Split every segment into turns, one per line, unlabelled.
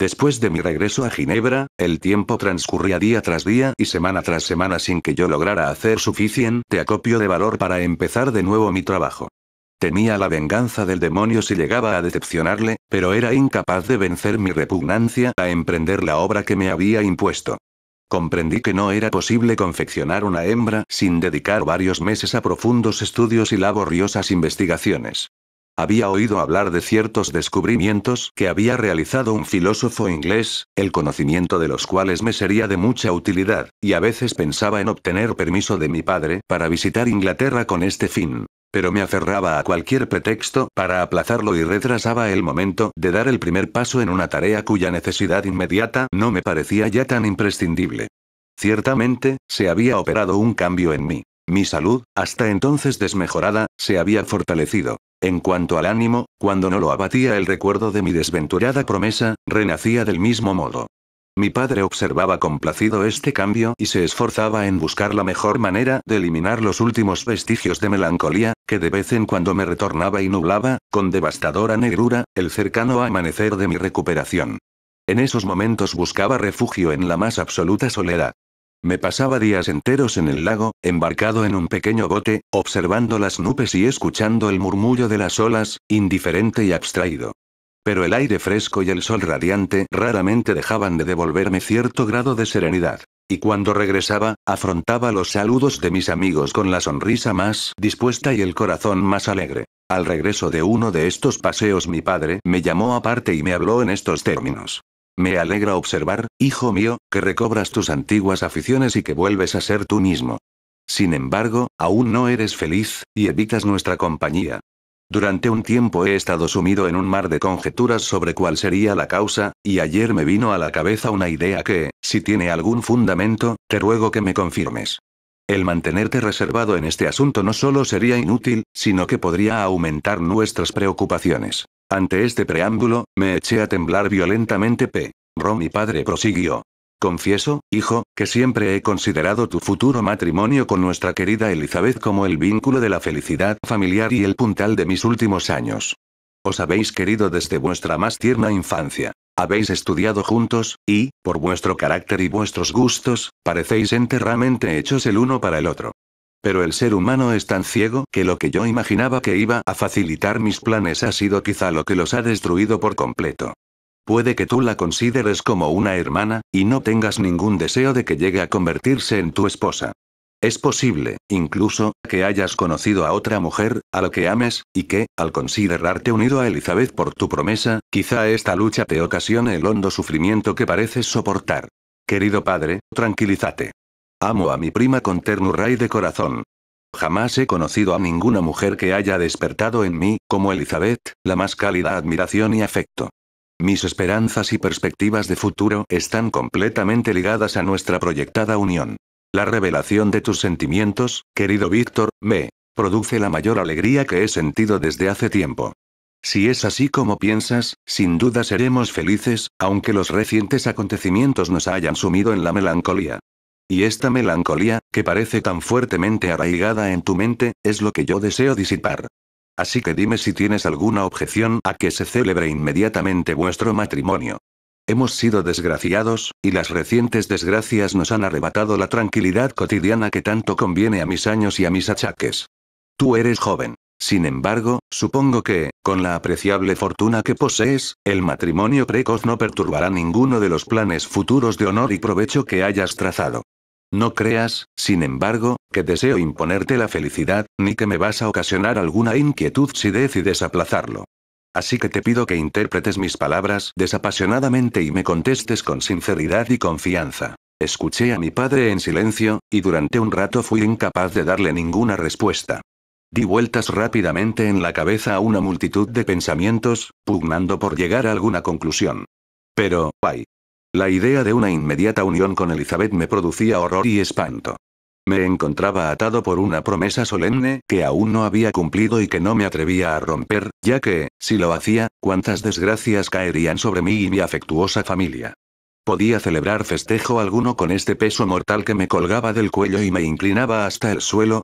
Después de mi regreso a Ginebra, el tiempo transcurría día tras día y semana tras semana sin que yo lograra hacer suficiente acopio de valor para empezar de nuevo mi trabajo. Temía la venganza del demonio si llegaba a decepcionarle, pero era incapaz de vencer mi repugnancia a emprender la obra que me había impuesto. Comprendí que no era posible confeccionar una hembra sin dedicar varios meses a profundos estudios y laboriosas investigaciones. Había oído hablar de ciertos descubrimientos que había realizado un filósofo inglés, el conocimiento de los cuales me sería de mucha utilidad, y a veces pensaba en obtener permiso de mi padre para visitar Inglaterra con este fin. Pero me aferraba a cualquier pretexto para aplazarlo y retrasaba el momento de dar el primer paso en una tarea cuya necesidad inmediata no me parecía ya tan imprescindible. Ciertamente, se había operado un cambio en mí. Mi salud, hasta entonces desmejorada, se había fortalecido. En cuanto al ánimo, cuando no lo abatía el recuerdo de mi desventurada promesa, renacía del mismo modo. Mi padre observaba complacido este cambio y se esforzaba en buscar la mejor manera de eliminar los últimos vestigios de melancolía, que de vez en cuando me retornaba y nublaba, con devastadora negrura, el cercano amanecer de mi recuperación. En esos momentos buscaba refugio en la más absoluta soledad. Me pasaba días enteros en el lago, embarcado en un pequeño bote, observando las nubes y escuchando el murmullo de las olas, indiferente y abstraído. Pero el aire fresco y el sol radiante raramente dejaban de devolverme cierto grado de serenidad. Y cuando regresaba, afrontaba los saludos de mis amigos con la sonrisa más dispuesta y el corazón más alegre. Al regreso de uno de estos paseos mi padre me llamó aparte y me habló en estos términos. Me alegra observar, hijo mío, que recobras tus antiguas aficiones y que vuelves a ser tú mismo. Sin embargo, aún no eres feliz, y evitas nuestra compañía. Durante un tiempo he estado sumido en un mar de conjeturas sobre cuál sería la causa, y ayer me vino a la cabeza una idea que, si tiene algún fundamento, te ruego que me confirmes. El mantenerte reservado en este asunto no solo sería inútil, sino que podría aumentar nuestras preocupaciones. Ante este preámbulo, me eché a temblar violentamente P. Romy mi padre prosiguió. Confieso, hijo, que siempre he considerado tu futuro matrimonio con nuestra querida Elizabeth como el vínculo de la felicidad familiar y el puntal de mis últimos años. Os habéis querido desde vuestra más tierna infancia. Habéis estudiado juntos, y, por vuestro carácter y vuestros gustos, Parecéis enterramente hechos el uno para el otro. Pero el ser humano es tan ciego que lo que yo imaginaba que iba a facilitar mis planes ha sido quizá lo que los ha destruido por completo. Puede que tú la consideres como una hermana, y no tengas ningún deseo de que llegue a convertirse en tu esposa. Es posible, incluso, que hayas conocido a otra mujer, a la que ames, y que, al considerarte unido a Elizabeth por tu promesa, quizá esta lucha te ocasione el hondo sufrimiento que pareces soportar. Querido padre, tranquilízate. Amo a mi prima con ternura y de corazón. Jamás he conocido a ninguna mujer que haya despertado en mí, como Elizabeth, la más cálida admiración y afecto. Mis esperanzas y perspectivas de futuro están completamente ligadas a nuestra proyectada unión. La revelación de tus sentimientos, querido Víctor, me produce la mayor alegría que he sentido desde hace tiempo. Si es así como piensas, sin duda seremos felices, aunque los recientes acontecimientos nos hayan sumido en la melancolía. Y esta melancolía, que parece tan fuertemente arraigada en tu mente, es lo que yo deseo disipar. Así que dime si tienes alguna objeción a que se celebre inmediatamente vuestro matrimonio. Hemos sido desgraciados, y las recientes desgracias nos han arrebatado la tranquilidad cotidiana que tanto conviene a mis años y a mis achaques. Tú eres joven. Sin embargo, supongo que, con la apreciable fortuna que posees, el matrimonio precoz no perturbará ninguno de los planes futuros de honor y provecho que hayas trazado. No creas, sin embargo, que deseo imponerte la felicidad, ni que me vas a ocasionar alguna inquietud si decides aplazarlo. Así que te pido que interpretes mis palabras desapasionadamente y me contestes con sinceridad y confianza. Escuché a mi padre en silencio, y durante un rato fui incapaz de darle ninguna respuesta. Di vueltas rápidamente en la cabeza a una multitud de pensamientos, pugnando por llegar a alguna conclusión. Pero, ay. La idea de una inmediata unión con Elizabeth me producía horror y espanto. Me encontraba atado por una promesa solemne que aún no había cumplido y que no me atrevía a romper, ya que, si lo hacía, cuántas desgracias caerían sobre mí y mi afectuosa familia. Podía celebrar festejo alguno con este peso mortal que me colgaba del cuello y me inclinaba hasta el suelo,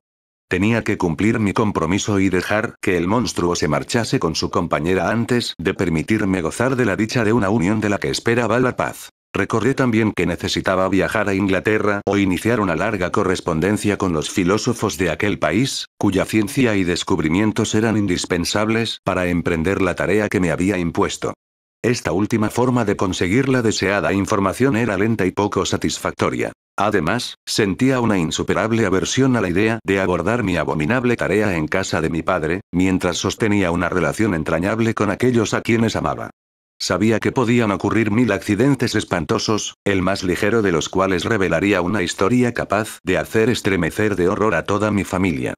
Tenía que cumplir mi compromiso y dejar que el monstruo se marchase con su compañera antes de permitirme gozar de la dicha de una unión de la que esperaba la paz. Recordé también que necesitaba viajar a Inglaterra o iniciar una larga correspondencia con los filósofos de aquel país, cuya ciencia y descubrimientos eran indispensables para emprender la tarea que me había impuesto. Esta última forma de conseguir la deseada información era lenta y poco satisfactoria. Además, sentía una insuperable aversión a la idea de abordar mi abominable tarea en casa de mi padre, mientras sostenía una relación entrañable con aquellos a quienes amaba. Sabía que podían ocurrir mil accidentes espantosos, el más ligero de los cuales revelaría una historia capaz de hacer estremecer de horror a toda mi familia.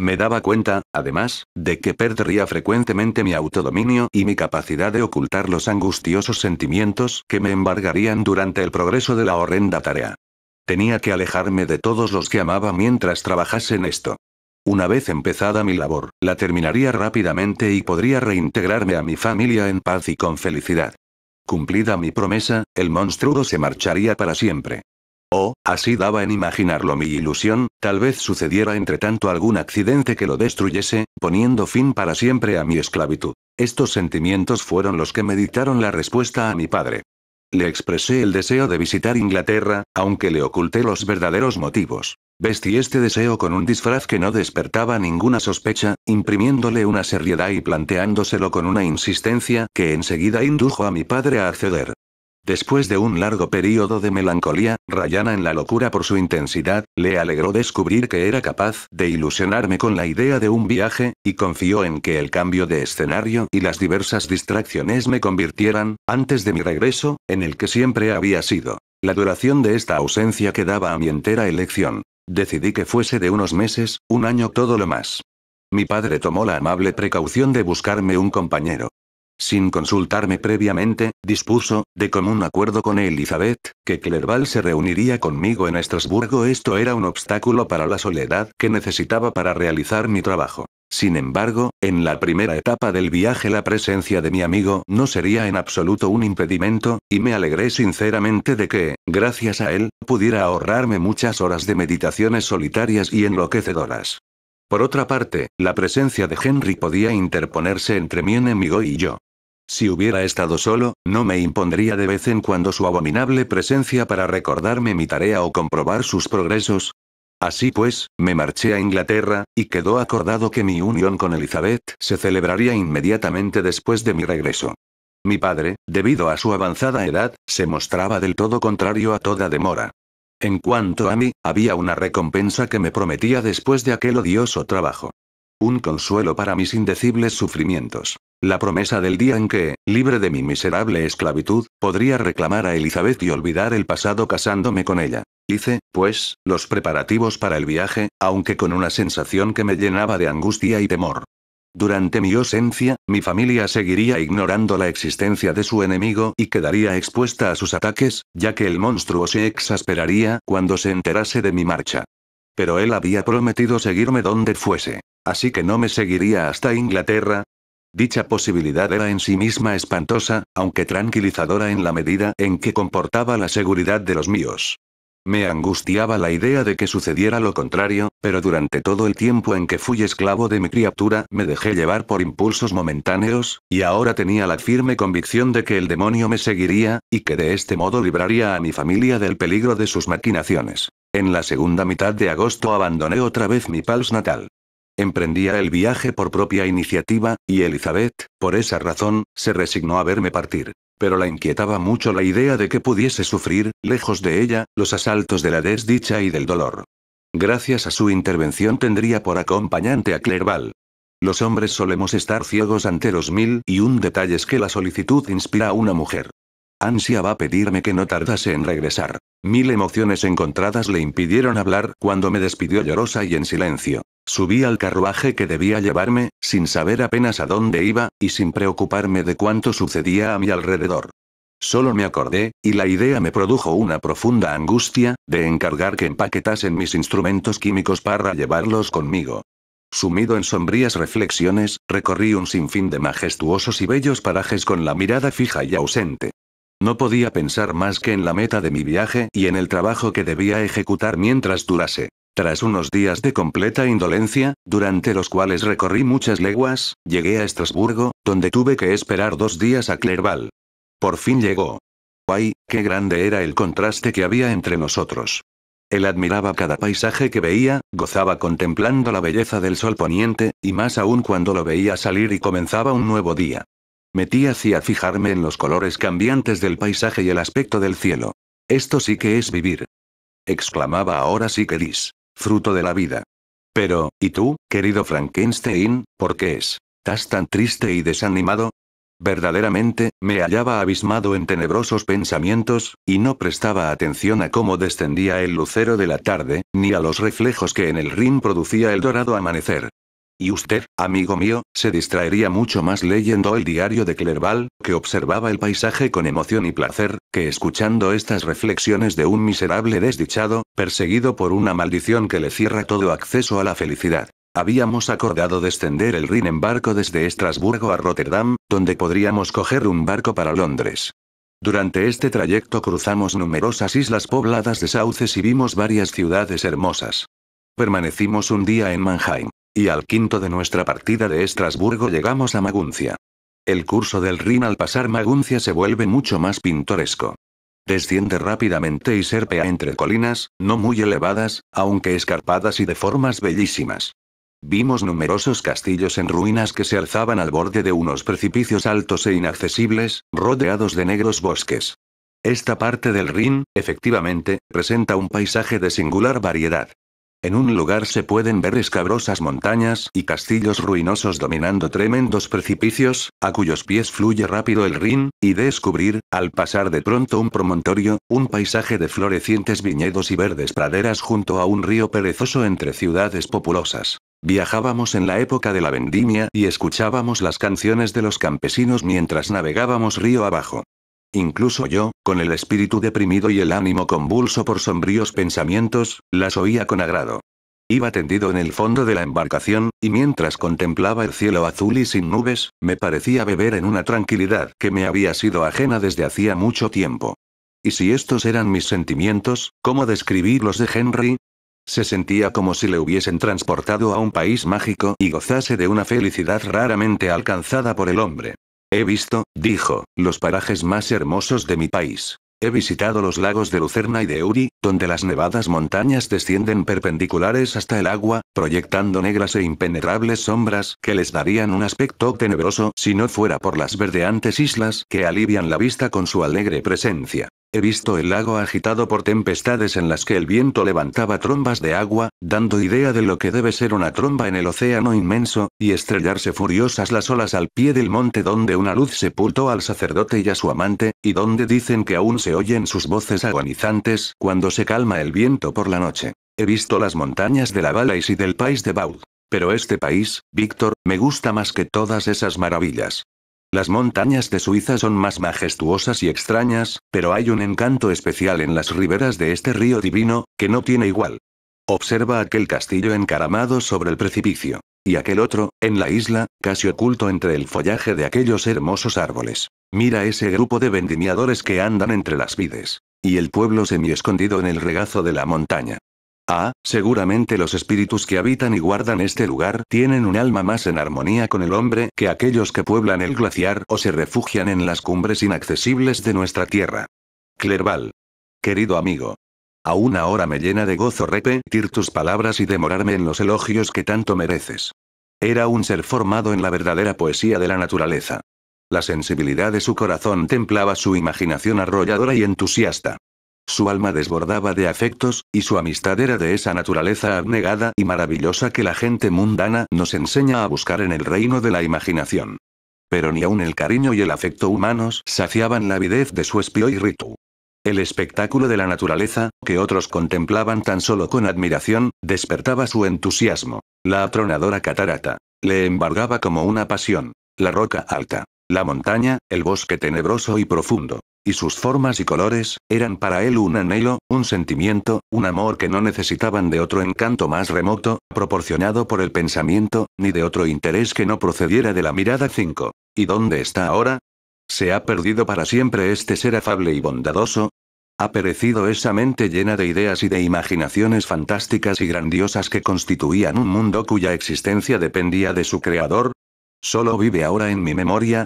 Me daba cuenta, además, de que perdería frecuentemente mi autodominio y mi capacidad de ocultar los angustiosos sentimientos que me embargarían durante el progreso de la horrenda tarea. Tenía que alejarme de todos los que amaba mientras trabajase en esto. Una vez empezada mi labor, la terminaría rápidamente y podría reintegrarme a mi familia en paz y con felicidad. Cumplida mi promesa, el monstruo se marcharía para siempre. O, oh, así daba en imaginarlo mi ilusión, tal vez sucediera entre tanto algún accidente que lo destruyese, poniendo fin para siempre a mi esclavitud. Estos sentimientos fueron los que meditaron la respuesta a mi padre. Le expresé el deseo de visitar Inglaterra, aunque le oculté los verdaderos motivos. Vestí este deseo con un disfraz que no despertaba ninguna sospecha, imprimiéndole una seriedad y planteándoselo con una insistencia que enseguida indujo a mi padre a acceder. Después de un largo periodo de melancolía, Rayana en la locura por su intensidad, le alegró descubrir que era capaz de ilusionarme con la idea de un viaje, y confió en que el cambio de escenario y las diversas distracciones me convirtieran, antes de mi regreso, en el que siempre había sido. La duración de esta ausencia quedaba a mi entera elección. Decidí que fuese de unos meses, un año todo lo más. Mi padre tomó la amable precaución de buscarme un compañero sin consultarme previamente, dispuso, de común acuerdo con Elizabeth, que Clerval se reuniría conmigo en Estrasburgo. Esto era un obstáculo para la soledad que necesitaba para realizar mi trabajo. Sin embargo, en la primera etapa del viaje la presencia de mi amigo no sería en absoluto un impedimento, y me alegré sinceramente de que, gracias a él, pudiera ahorrarme muchas horas de meditaciones solitarias y enloquecedoras. Por otra parte, la presencia de Henry podía interponerse entre mi enemigo y yo. Si hubiera estado solo, no me impondría de vez en cuando su abominable presencia para recordarme mi tarea o comprobar sus progresos. Así pues, me marché a Inglaterra, y quedó acordado que mi unión con Elizabeth se celebraría inmediatamente después de mi regreso. Mi padre, debido a su avanzada edad, se mostraba del todo contrario a toda demora. En cuanto a mí, había una recompensa que me prometía después de aquel odioso trabajo. Un consuelo para mis indecibles sufrimientos. La promesa del día en que, libre de mi miserable esclavitud, podría reclamar a Elizabeth y olvidar el pasado casándome con ella. Hice, pues, los preparativos para el viaje, aunque con una sensación que me llenaba de angustia y temor. Durante mi ausencia, mi familia seguiría ignorando la existencia de su enemigo y quedaría expuesta a sus ataques, ya que el monstruo se exasperaría cuando se enterase de mi marcha. Pero él había prometido seguirme donde fuese. Así que no me seguiría hasta Inglaterra, Dicha posibilidad era en sí misma espantosa, aunque tranquilizadora en la medida en que comportaba la seguridad de los míos. Me angustiaba la idea de que sucediera lo contrario, pero durante todo el tiempo en que fui esclavo de mi criatura me dejé llevar por impulsos momentáneos, y ahora tenía la firme convicción de que el demonio me seguiría, y que de este modo libraría a mi familia del peligro de sus maquinaciones. En la segunda mitad de agosto abandoné otra vez mi Pals natal. Emprendía el viaje por propia iniciativa, y Elizabeth, por esa razón, se resignó a verme partir. Pero la inquietaba mucho la idea de que pudiese sufrir, lejos de ella, los asaltos de la desdicha y del dolor. Gracias a su intervención tendría por acompañante a Clerval. Los hombres solemos estar ciegos ante los mil y un detalles que la solicitud inspira a una mujer. Ansia va a pedirme que no tardase en regresar. Mil emociones encontradas le impidieron hablar cuando me despidió llorosa y en silencio. Subí al carruaje que debía llevarme, sin saber apenas a dónde iba, y sin preocuparme de cuánto sucedía a mi alrededor. Solo me acordé, y la idea me produjo una profunda angustia, de encargar que empaquetasen mis instrumentos químicos para llevarlos conmigo. Sumido en sombrías reflexiones, recorrí un sinfín de majestuosos y bellos parajes con la mirada fija y ausente. No podía pensar más que en la meta de mi viaje y en el trabajo que debía ejecutar mientras durase. Tras unos días de completa indolencia, durante los cuales recorrí muchas leguas, llegué a Estrasburgo, donde tuve que esperar dos días a Clerval. Por fin llegó. ¡Ay, qué grande era el contraste que había entre nosotros! Él admiraba cada paisaje que veía, gozaba contemplando la belleza del sol poniente, y más aún cuando lo veía salir y comenzaba un nuevo día. Metí hacia fijarme en los colores cambiantes del paisaje y el aspecto del cielo. Esto sí que es vivir. Exclamaba ahora sí que dis fruto de la vida. Pero, ¿y tú, querido Frankenstein, por qué es? ¿Estás tan triste y desanimado? Verdaderamente, me hallaba abismado en tenebrosos pensamientos, y no prestaba atención a cómo descendía el lucero de la tarde, ni a los reflejos que en el rin producía el dorado amanecer. Y usted, amigo mío, se distraería mucho más leyendo el diario de Clerval, que observaba el paisaje con emoción y placer, que escuchando estas reflexiones de un miserable desdichado, perseguido por una maldición que le cierra todo acceso a la felicidad. Habíamos acordado descender el Rin en barco desde Estrasburgo a Rotterdam, donde podríamos coger un barco para Londres. Durante este trayecto cruzamos numerosas islas pobladas de sauces y vimos varias ciudades hermosas. Permanecimos un día en Mannheim. Y al quinto de nuestra partida de Estrasburgo llegamos a Maguncia. El curso del Rin al pasar Maguncia se vuelve mucho más pintoresco. Desciende rápidamente y serpea entre colinas, no muy elevadas, aunque escarpadas y de formas bellísimas. Vimos numerosos castillos en ruinas que se alzaban al borde de unos precipicios altos e inaccesibles, rodeados de negros bosques. Esta parte del Rin, efectivamente, presenta un paisaje de singular variedad. En un lugar se pueden ver escabrosas montañas y castillos ruinosos dominando tremendos precipicios, a cuyos pies fluye rápido el Rin, y descubrir, al pasar de pronto un promontorio, un paisaje de florecientes viñedos y verdes praderas junto a un río perezoso entre ciudades populosas. Viajábamos en la época de la vendimia y escuchábamos las canciones de los campesinos mientras navegábamos río abajo. Incluso yo, con el espíritu deprimido y el ánimo convulso por sombríos pensamientos, las oía con agrado. Iba tendido en el fondo de la embarcación, y mientras contemplaba el cielo azul y sin nubes, me parecía beber en una tranquilidad que me había sido ajena desde hacía mucho tiempo. Y si estos eran mis sentimientos, ¿cómo describirlos los de Henry? Se sentía como si le hubiesen transportado a un país mágico y gozase de una felicidad raramente alcanzada por el hombre. He visto, dijo, los parajes más hermosos de mi país. He visitado los lagos de Lucerna y de Uri, donde las nevadas montañas descienden perpendiculares hasta el agua, proyectando negras e impenetrables sombras que les darían un aspecto tenebroso si no fuera por las verdeantes islas que alivian la vista con su alegre presencia. He visto el lago agitado por tempestades en las que el viento levantaba trombas de agua, dando idea de lo que debe ser una tromba en el océano inmenso, y estrellarse furiosas las olas al pie del monte donde una luz sepultó al sacerdote y a su amante, y donde dicen que aún se oyen sus voces agonizantes cuando se calma el viento por la noche. He visto las montañas de la Valais y del país de Baud. Pero este país, Víctor, me gusta más que todas esas maravillas. Las montañas de Suiza son más majestuosas y extrañas, pero hay un encanto especial en las riberas de este río divino, que no tiene igual. Observa aquel castillo encaramado sobre el precipicio. Y aquel otro, en la isla, casi oculto entre el follaje de aquellos hermosos árboles. Mira ese grupo de vendimiadores que andan entre las vides. Y el pueblo semi escondido en el regazo de la montaña. Ah, seguramente los espíritus que habitan y guardan este lugar tienen un alma más en armonía con el hombre que aquellos que pueblan el glaciar o se refugian en las cumbres inaccesibles de nuestra tierra. Clerval. Querido amigo. Aún ahora me llena de gozo repetir tus palabras y demorarme en los elogios que tanto mereces. Era un ser formado en la verdadera poesía de la naturaleza. La sensibilidad de su corazón templaba su imaginación arrolladora y entusiasta. Su alma desbordaba de afectos, y su amistad era de esa naturaleza abnegada y maravillosa que la gente mundana nos enseña a buscar en el reino de la imaginación. Pero ni aun el cariño y el afecto humanos saciaban la avidez de su espío y ritu. El espectáculo de la naturaleza, que otros contemplaban tan solo con admiración, despertaba su entusiasmo. La atronadora catarata. Le embargaba como una pasión. La roca alta. La montaña, el bosque tenebroso y profundo. Y sus formas y colores, eran para él un anhelo, un sentimiento, un amor que no necesitaban de otro encanto más remoto, proporcionado por el pensamiento, ni de otro interés que no procediera de la mirada 5. ¿Y dónde está ahora? ¿Se ha perdido para siempre este ser afable y bondadoso? Ha perecido esa mente llena de ideas y de imaginaciones fantásticas y grandiosas que constituían un mundo cuya existencia dependía de su creador. ¿Solo vive ahora en mi memoria?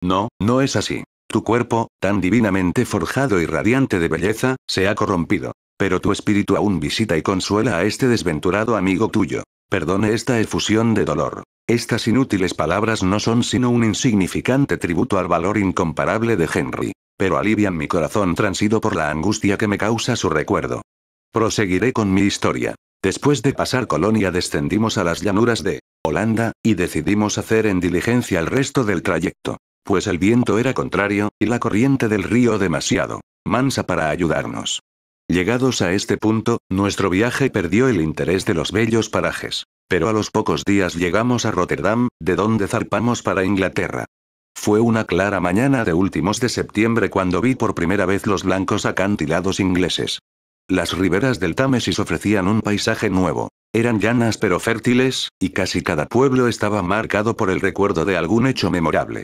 No, no es así. Tu cuerpo, tan divinamente forjado y radiante de belleza, se ha corrompido. Pero tu espíritu aún visita y consuela a este desventurado amigo tuyo. Perdone esta efusión de dolor. Estas inútiles palabras no son sino un insignificante tributo al valor incomparable de Henry. Pero alivian mi corazón transido por la angustia que me causa su recuerdo. Proseguiré con mi historia. Después de pasar Colonia descendimos a las llanuras de Holanda, y decidimos hacer en diligencia el resto del trayecto pues el viento era contrario, y la corriente del río demasiado mansa para ayudarnos. Llegados a este punto, nuestro viaje perdió el interés de los bellos parajes. Pero a los pocos días llegamos a Rotterdam, de donde zarpamos para Inglaterra. Fue una clara mañana de últimos de septiembre cuando vi por primera vez los blancos acantilados ingleses. Las riberas del Támesis ofrecían un paisaje nuevo. Eran llanas pero fértiles, y casi cada pueblo estaba marcado por el recuerdo de algún hecho memorable.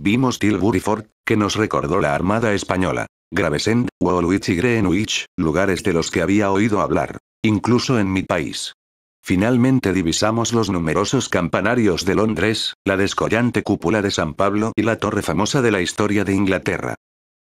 Vimos Tilbury Fort, que nos recordó la Armada Española. Gravesend, Woolwich y Greenwich, lugares de los que había oído hablar, incluso en mi país. Finalmente divisamos los numerosos campanarios de Londres, la descollante cúpula de San Pablo y la torre famosa de la historia de Inglaterra.